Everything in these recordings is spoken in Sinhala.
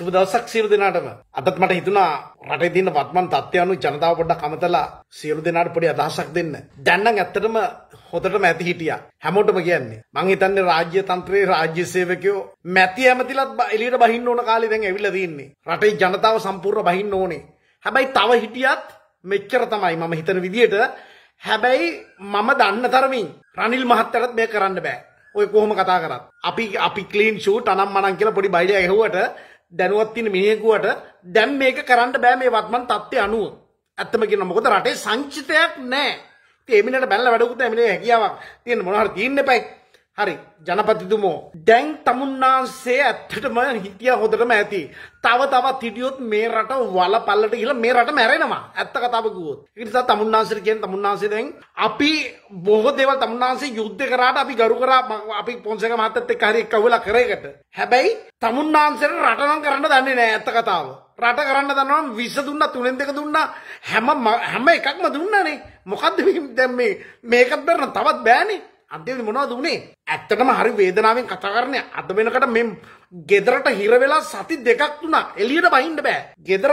සුබ දවසක් සියලු දෙනාටම. අදත් මට හිතුණා රටේ තියෙන වත්මන් තත්ත්වයන්ු ජනතාව පොඩ්ඩක් අමතලා සියලු දෙනාට පොඩි අදහසක් දෙන්න. දැන් නම් ඇත්තටම හොදටම ඇති හිටියා. හැමෝටම කියන්නේ. මං හිතන්නේ රාජ්‍ය තන්ත්‍රයේ රාජ්‍ය සේවකයෝ මැති ඇමතිලත් එළියට බහින්න ඕන කාලේ දැන් ඇවිල්ලා තියෙන්නේ. රටේ ජනතාව සම්පූර්ණ බහින්න ඕනේ. හැබැයි තව හිටියත් මෙච්චර තමයි මම හිතන විදියට. හැබැයි මම දන්න තරමින් රනිල් මහත්තයාට මේක කරන්න බෑ. ඔය කොහොම කතා කරත් අපි අපි ක්ලීන් ෂූට් අනම් මනම් කියලා පොඩි බයිඩයක් ඇහුවට දැනුවත්තින මිනිෙකුවට දැම් මේක කරන්න බෑ මේ වත්මන් තත්ත්ය අනුව ඇත්තම කියෙන මොකද රටේ සංචිතයක් නෑ ඒමට බැල්ල වැඩකුත් ඇමිේ හැකියාවක් තියෙන මොනහර තිීන්න පැයි හරි ජනපතිතුමෝ ඩැන් තමුන්නාන්සේ ඇත්තටම හිටිය හොදටම ඇති. තව තවත් හිටියොත් මේ රට වල පල්ලට ගිහිලා මේ රට මැරෙනවා. ඇත්ත කතාව කිව්වොත්. ඒ නිසා තමුන්නාන්සේට කියන්නේ තමුන්නාන්සේ දැන් අපි බොහෝ දේවල් තමුන්නාන්සේ යුද්ධ කරාට අපි ගරු කරා අපි පොන්සේක මහත්තයත් එක්ක හරි එක්කවලා කරේකට. හැබැයි තමුන්නාන්සේට රට නම් කරන්න දන්නේ නැහැ ඇත්ත කතාව. රට කරන්න දන්නවනම් 20 දුන්නා 3න් දෙක දුන්නා හැම හැම එකක්ම දුන්නානේ. මොකද්ද මේ දැන් මේ මේකත් බරන තවත් බෑනේ. අන්තිමට මොනවද උනේ? ඇත්තටම හරි වේදනාවෙන් කතා කරන්නේ. අද වෙනකොට මෙම් ගෙදරට හිර වෙලා සති දෙකක් තුනක් එළියට බහින්න බෑ. ගෙදර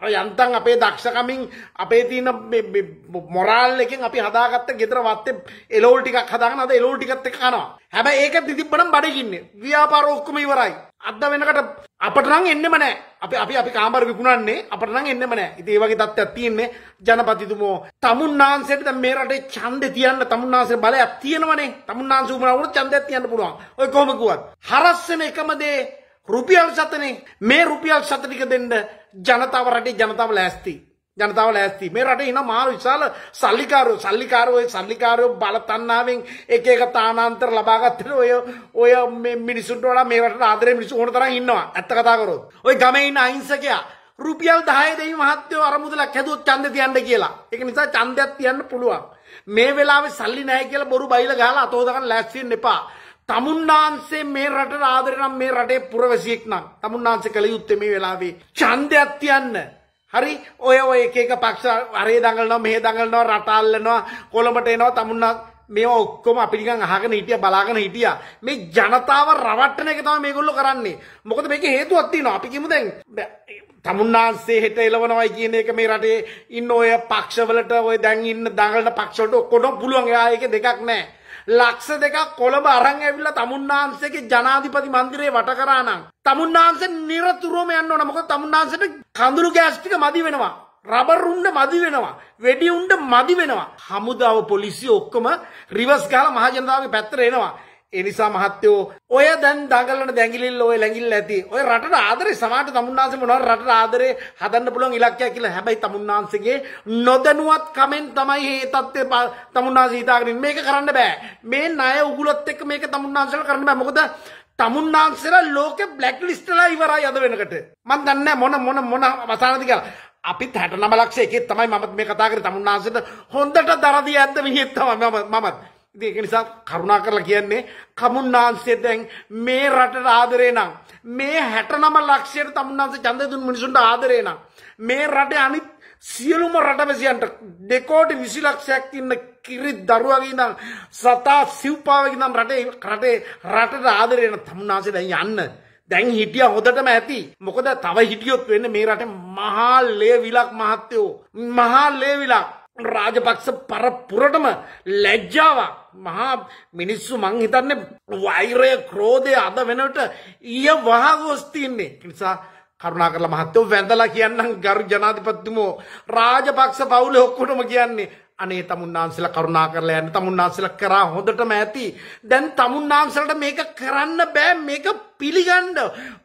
අර යන්තම් අපේ දක්ෂකමින් අපේ තියෙන මොරාල් එකෙන් අපි හදාගත්ත ගෙදර වත්තේ එලෝල් ටිකක් හදාගෙන අද එලෝල් ටිකත් එක්ක කනවා. හැබැයි ඒක දිදිබ්බනම් බඩගින්නේ. ව්‍යාපාර ඔක්කොම ඉවරයි. අද වෙනකොට අපට නම් එන්නෙම නෑ අපි අපි අපි කාමර විකුණන්නේ අපට නම් එන්නෙම නෑ ඉතින් ඒ වගේ තත්ත්වයක් තියෙන්නේ ජනපතිතුමෝ තමුන්නාන්සේට දැන් මේ රටේ ඡන්දේ තියන්න තමුන්නාන්සේ බලයක් තියෙනවනේ තමුන්නාන්සේ උමනා වුණොත් ඡන්දයක් තියන්න පුළුවන් ඔය කොහොම කිව්වත් හරස් වෙන එකම දේ රුපියල් සතනේ මේ රුපියල් සතනික දෙන්න ජනතාව රටේ ජනතාව ලෑස්තියි ජනතාව ලෑස්ති මේ රට ඉන මාර විශාල සල්ලිකාරු සල්ලිකාරය සල්ලිකාරයෝ බලතන්නාවෙන් එක එක තානාන්තර ලබාගත්තන ඔය ඔය මිනිසුන්ට වඩා මේට ආදර මිනිසු ඕන තරම් ඉන්නවා ඇත්ත කතාකරොත් ඔය ගමඉන්න අහිංසකයා රුපියල් දහයදයි මහත්‍යය අරමුදලක් හැදුවත් චන්ද තියන්න කියලා එක නිසා චන්දයක් තියන්න පුළුවන් මේ වෙලාවෙ සල්ලි නෑ කියලා බොරු බයිල ගාලා අතෝදකන් ලැස්සියෙන් එපා තමුන්නාන්සේ මේ රට ආදරනම් මේ රටේ පුරවසියෙක් නම් තමුන්නාන්සේ කළ යුත්තේ මේ වෙලාවේ චන්දයක් තියන්න හරි ඔය ඔය එකක පක්ෂ අරේ දඟලනවා මේ දඟලනවා රටාල්ලනවා කොළඹට එනවා තමුන්නක් මේ ඔක්කොම අපිනිකන් අහගෙන හිටිය බලාගෙන හිටිය මේ ජනතාව රවට්ටන එක තම මේගොල්ලො කරන්නේ මොකද මේක හේතුවත් තියෙනවා අපි කිමු දැන් තමුන්නාන්සේ හෙට එලවනවයි කියන එක මේ රටේ ඉන්න ඔය පක්ෂවලට ඔය දැන් ඉන්න දඟලන පක්ෂවලට ඔක්කොටම පුළුවන් එයා ඒක දෙකක් නැහැ ලක්ෂ දෙකක් කොළඹ අරන් ඇවිල්ලා තමුන්නාන්සේගේ ජනාධිපති මන්දිරේ වට කරා නම් තමුන්නාන්සේ නිරතුරුවම යන්න ඕන මොකද තමුන්නාන්සේට කඳුළු ගෑස් ටික මදි වෙනවා රබර් උණ්ඩ මදි වෙනවා වෙඩි උණ්ඩ මදි වෙනවා හමුදාව පොලිසිය ඔක්කොම රිවර්ස් ගහලා මහජනතාවගේ පැත්තට එනවා එනිසා මහත්තයෝ ඔය දැන් දඟලන දැගිල් ඔය ලැගිල් ඇති ඔය රට ආදරේ සමාට තමුන්නාසේ මොනව රට ආදරේ හදන්න පුළුවන් ඉලක්කයක් කියලා හැබැයි තමුන්නාන්සේගේ නොදැනුවත් කමෙන් තමයි මේ தත්ත්වය තමුන්නාන්සේ හිතාගෙන මේක කරන්න බෑ මේ ණය උගුලත් එක්ක මේක තමුන්නාන්සේලා කරන්න බෑ මොකද තමුන්නාන්සේලා ලෝකේ බ්ලැක් ලිස්ට් වෙලා ඉවරයි අද වෙනකොට මම දන්නේ මොන මොන මොන අවසානද කියලා අපි හැට නම ලක්ෂේ එකේ තමයි මමත් මේ කතා කරේ තමුන්නාන්සේට හොඳට දරදී ඇද්ද මිනිහෙක් තමයි මමත් ඒක නිසා කරුණා කරලා කියන්නේ කමුන්නාන්සේ දැන් මේ රටට ආදරේ නම් මේ 69 ලක්ෂයට තමුන්නාන්සේ ඡන්දය දුන් මිනිසුන්ට ආදරේ නම් මේ රටේ අනිත් සියලුම රටවැසියන්ට දෙකෝටි 20 ලක්ෂයක් ඉන්න කිරි දරුවගේ ඉඳන් සතා සිව්පාවගේ ඉඳන් රටේ රටේ රටට ආදරේ නම් තමුන්නාන්සේ දැන් යන්න දැන් හිටිය හොදටම ඇති මොකද තව හිටියොත් වෙන්න මේ රටේ මහා ලේවිලක් මහත්තයෝ මහා ලේවිලක් රාජපක්ෂ පරපුරටම ලැජ්ජාවක් මහා මිනිස්සු මං හිතන්නේ වෛරය ක්‍රෝධය අද වෙනට ඊය වහගෝස්තියන්නේ නිසා කරුණා කරලා මහත්තයෝ වැඳලා කියන්නම් ගරු ජනාධිපතිතුමෝ රාජපක්ෂ පවුල ඔක්කොටම කියන්නේ අනේ තමුන්නාන්සල කරුණා කරලා යන්න තමුන්නාන්සල කරා හොඳටම ඇති දැන් තමුන්නාන්සලට මේක කරන්න බෑ මේක පිළිගන්න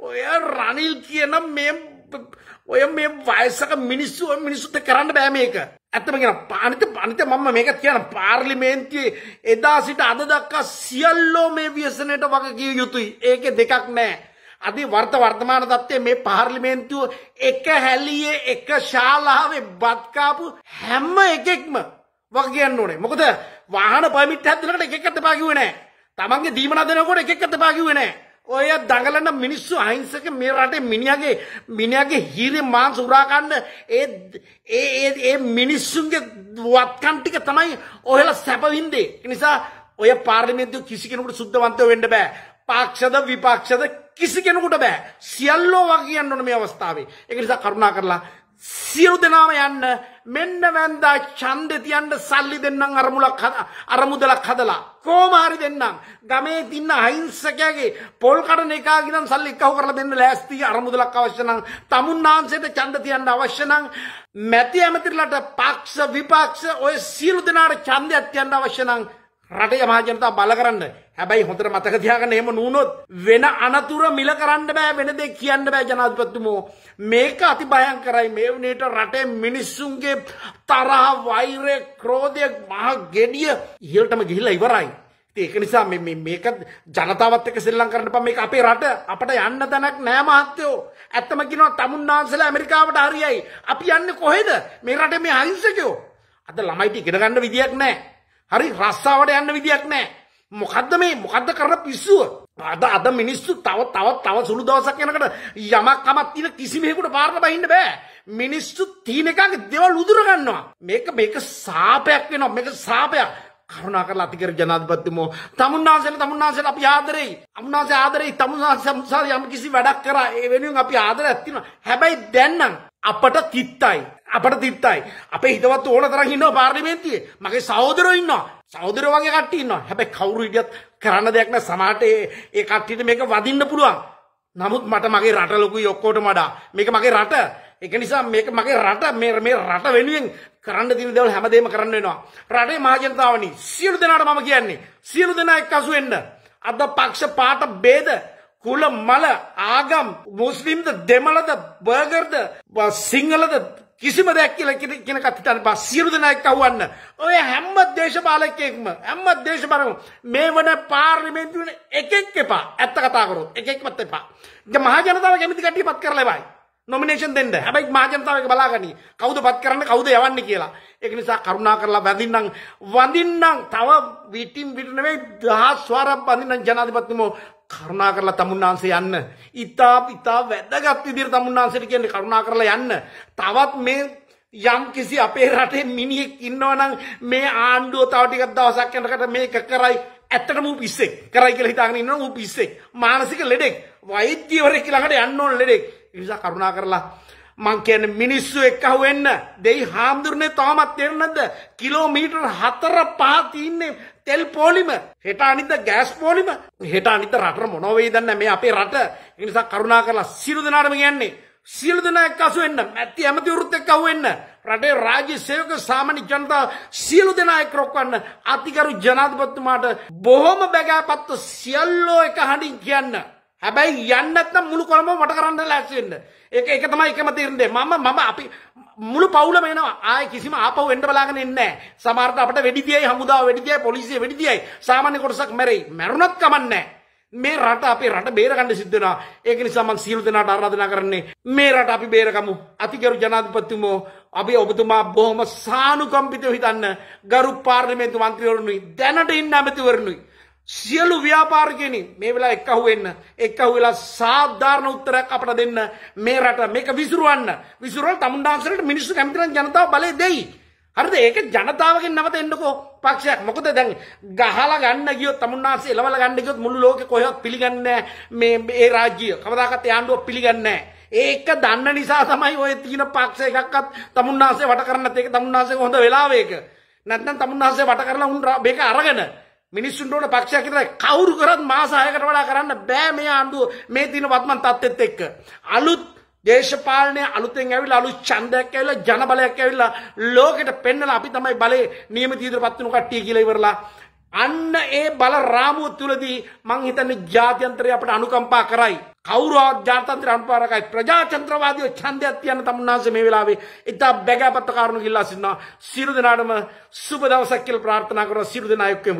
ඔය රනිල් කියන මේ ඔය මේ වයසක මිනිස්සු මිනිස්සුත් කරන්න බෑ මේක. ඇත්තම කියන පානිත පනිත මම මේක කියන පාර්ලිමේන්තුවේ එදා සිට අද දක්වා සියල්ලෝ මේ ව්‍යසනයට වගකිය යුතුයි. ඒකේ දෙකක් නැහැ. අද වර්ත වර්තමාන தත්ත්වයේ මේ පාර්ලිමේන්තුව එක හැලියේ එක ශාලාවේ බත් කාපු හැම එකෙක්ම වග කියන්න ඕනේ. මොකද වාහන පර්මිට් එකක් දෙනකොට එකෙක්වත් එපා කිව්වේ නැහැ. තමන්ගේ දීමනා දෙනකොට එකෙක්වත් එපා කිව්වේ නැහැ. ඔය දඟලන මිනිස්සු අහිංසක මේ රටේ මිනිහගේ මිනිහගේ හිරේ මාංශ උරා ගන්න ඒ ඒ ඒ මිනිස්සුන්ගේ වත්කම් ටික තමයි ඔහෙලා සැපවින්දේ. ඒ නිසා ඔය පාර්ලිමේන්තුව කිසි කෙනෙකුට සුද්ධවන්තව වෙන්න බෑ. පාක්ෂද විපක්ෂද කිසි කෙනෙකුට බෑ. සියල්ලෝ වගේ කියන්න ඕන මේ අවස්ථාවේ. ඒක නිසා කරුණා කරලා සියලු දෙනාම යන්න මෙන්න වැන්දා ඡන්දෙ තියන්න සල්ලි දෙන්නම් අරමුලක් අරමුදලක් හදලා කොහොම හරි දෙන්නම් ගමේ තින්න අහිංසකයාගේ පොල් කඩන එකාගේ නම් සල්ලි එක්කව කරලා දෙන්න ලෑස්ති අරමුදලක් අවශ්‍ය නම් තමුන්නාන්සේට ඡන්ද තියන්න අවශ්‍ය නම් මැති ඇමතිලට පක්ෂ විපක්ෂ ඔය සියලු දෙනාට ඡන්දයක් තියන්න අවශ්‍ය නම් රටේ මහජනතාව බල කරන්න. හැබැයි හොඳට මතක තියාගන්න එහෙම නුනොත් වෙන අනතුර මිල කරන්න බෑ වෙන දෙයක් කියන්න බෑ ජනාධිපතිතුමෝ. මේක අති භයංකරයි. මේ වුණේට රටේ මිනිස්සුන්ගේ තරහ, වෛරය, ක්‍රෝධය මහ ගෙඩිය ඉහළටම ගිහිල්ලා ඉවරයි. ඒක නිසා මේ මේක ජනතාවත් එක්ක සෙල්ලම් කරන්න බෑ මේක අපේ රට අපට යන්න තැනක් නෑ මහත්තයෝ ඇත්තම කියනවා තමුන්නාන්සලා ඇමරිකාවට හරියයි අපි යන්නේ කොහෙද මේ රටේ මේ අහිංසකයෝ අද ළමයිට ඉගෙන ගන්න විදියක් නෑ හරි රස්සාාවට යන්න විදියක් නෑ. මොකද්ද මේ මොකද්ද කරන පිස්සුව? අද අද මිනිස්සු තව තව තව සුළු දවසක් යනකට යමක් කමක් තියෙන කිසිමෙකුට පාරට බහින්න බෑ. මිනිස්සු තියෙන එකගේ දේවල් උදුර ගන්නවා. මේක මේක සාපයක් වෙනවා. මේක සාපයක්. කරුණා කරලා අතිකර ජනාධිපතිතුමෝ තමුන්නාසල තමුන්නාසල අපි ආදරෙයි අමුනාසේ ආදරෙයි තමුන්නාස සම්සාර යම් කිසි වැඩක් කරා ඒ වෙනුවෙන් අපි ආදරයක් තියෙනවා හැබැයි දැන් නම් අපට කිත්තයි අපට තිත්තයි අපේ හිතවත් ඕන තරම් ඉන්නවා පාර්ලිමේන්තුවේ මගේ සහෝදරයෝ ඉන්නවා සහෝදරයෝ වගේ කට්ටිය ඉන්නවා හැබැයි කවුරු හිටියත් කරන්න දෙයක් නැහැ සමහරට ඒ කට්ටියට මේක වදින්න පුළුවන් නමුත් මට මගේ රට ලොකුයි ඔක්කොටම වඩා මේක මගේ රට ඒක නිසා මේක මගේ රට මේ මේ රට වෙනුවෙන් කරන්න තියෙන දේවල් හැමදේම කරන්න වෙනවා රටේ මහජනතාවනි සියලු දෙනාට මම කියන්නේ සියලු දෙනා එක්කසු වෙන්න අද පක්ෂ පාට ભેද කුල මල ආගම් මුස්ලිම්ද දෙමළද බර්ගර්ද සිංහලද කිසිම දෙයක් කියලා කියන කතිතන බා සියලු දෙනාක් අහුවන්න. ඔය හැම දේශපාලකයෙක්ම හැම දේශපාලකම මේ වන පාර්ලිමේන්තුවේ එකෙක් එපා. ඇත්ත කතා කරොත් එකෙක්වත් එපා. මහ ජනතාව කැමති කට්ටියපත් කරලා එපායි. නොමිනේෂන් දෙන්න. හැබැයි මහ ජනතාව එක බලාගනි. කවුද පත් කරන්න කවුද යවන්නේ කියලා. ඒක නිසා කරුණා කරලා වඳින්නම් වඳින්නම් තව විටින් විට නෙවෙයි දහස් වාරක් වඳින්නම් ජනාධිපතිතුමෝ කරුණා කරලා තමුන්නාන්සේ යන්න. ඊතා ඊතා වැදගත් විදිහට තමුන්නාන්සේට කියන්නේ කරුණා කරලා යන්න. තවත් මේ යම් කිසි අපේ රටේ මිනිහෙක් ඉන්නවනම් මේ ආණ්ඩුව තව ටිකක් දවසක් යනකොට මේක කරයි ඇත්තටම ඌ පිස්සෙක් කරයි කියලා හිතාගෙන ඉන්නවා ඌ පිස්සෙක් මානසික ලෙඩෙක් වෛද්‍යවරයෙක් ළඟට යන්න ඕන ලෙඩෙක් නිසා කරුණා කරලා මං කියන මිනිස්සු එක්කහු වෙන්න දෙයි හාමුදුරනේ තාමත් තේරෙන්නද කිලෝමීටර් 4 5 තින්නේ තෙල් පොලිම හෙට අනිද්ද ගෑස් පොලිම හෙට අනිද්ද රට මොනව වෙයිද නැහැ මේ අපේ රට ඒ නිසා කරුණා කරලා සියලු දෙනාටම කියන්නේ සියලු දෙනා එක්කසු වෙන්න මැති ඇමතිවරුත් එක්කහු වෙන්න රටේ රාජ්‍ය සේවක සාමාන්‍ය ජනතාව සියලු දෙනා එක්ක රොක්වන්න අතිගරු ජනාධිපතිතුමාට බොහොම බැගෑපත්ව සියල්ලෝ එක හඬින් කියන්න හැබැයි යන්නත්නම් මුළු කොළඹ වට කරන්න ලෑස්තිවෙන්න. ඒක ඒක තමයි එකම තීරණය. මම මම අපි මුළු පවුලම එනවා. ආයේ කිසිම ආපහු එන්න බලාගෙන ඉන්නේ නැහැ. සමහරට අපිට වෙඩි තියයි හමුදාව වෙඩි තියයි පොලිසිය වෙඩි තියයි සාමාන්‍ය කොටසක් මැරෙයි. මැරුණත් කමන්නේ මේ රට අපේ රට බේරගන්න සිද්ධ වෙනවා. ඒක නිසා මම සියලු දෙනාට ආරාධනා කරන්නේ මේ රට අපි බේරගමු. අතිගරු ජනාධිපතිතුමෝ අපි ඔබතුමා බොහොම සානුකම්පිතව හිතන්න. ගරු පාර්ලිමේන්තු මන්ත්‍රීවරුනි දැනට ඉන්න ඇමතිවරුනි සියලු ව්‍යාපාරිකයනි මේ වෙලා එක්කහු වෙන්න එක්කහු වෙලා සාධාරණ උත්තරයක් අපට දෙන්න මේ රට මේක විසුරුවන්න විසුරුවල තමුන්ඩාන්සරට මිනිස්සු කැමති නම් ජනතාව බලය දෙයි හරිද ඒක ජනතාවගෙන් නැවත එන්නකෝ පක්ෂයක් මොකද දැන් ගහලා ගන්න ගියොත් තමුන්නාන්සේ එලවලා ගන්න ගියොත් මුළු ලෝකෙ කොහෙවත් පිළිගන්නේ මේ ඒ රාජ්‍ය කවදාකවත් යාන්ඩුව පිළිගන්නේ ඒක දන්න නිසා තමයි ඔය තියෙන පක්ෂ එකක්වත් තමුන්නාන්සේ වට කරන්නත් ඒක තමුන්නාන්සේ හොඳ වෙලාව ඒක නැත්නම් තමුන්නාන්සේ වට කරලා උන් මේක අරගෙන මිනිස්සුන්ට ඕන පක්ෂයක් කියලා කවුරු කරත් මාස 6කට වඩා කරන්න බෑ මේ ආණ්ඩුව මේ තියෙන වත්මන් තත්ත්වෙත් එක්ක අලුත් දේශපාලනය අලුතෙන් ඇවිල්ලා අලුත් ඡන්දයක් ඇවිල්ලා ජනබලයක් ඇවිල්ලා ලෝකෙට පෙන්නලා අපි තමයි බලේ නියමිත ඉදිරියපත් වෙන කට්ටිය කියලා ඉවරලා අන්න ඒ බල රාමුව තුලදී මං හිතන්නේ ජාත්‍යන්තරය අපට අනුකම්පා කරයි කවුරුවත් ජාත්‍යන්තර අනුපාරකයි ප්‍රජාතන්ත්‍රවාදීව ඡන්දයක් තියන්න තමුන්නාස මේ වෙලාවේ ඉතා බැගෑපත්ත කාරණු කිල්ලා සිටිනවා සියලු දෙනාටම සුබ දවසක් කියලා ප්‍රාර්ථනා කරනවා සියලු දෙනා එක්කම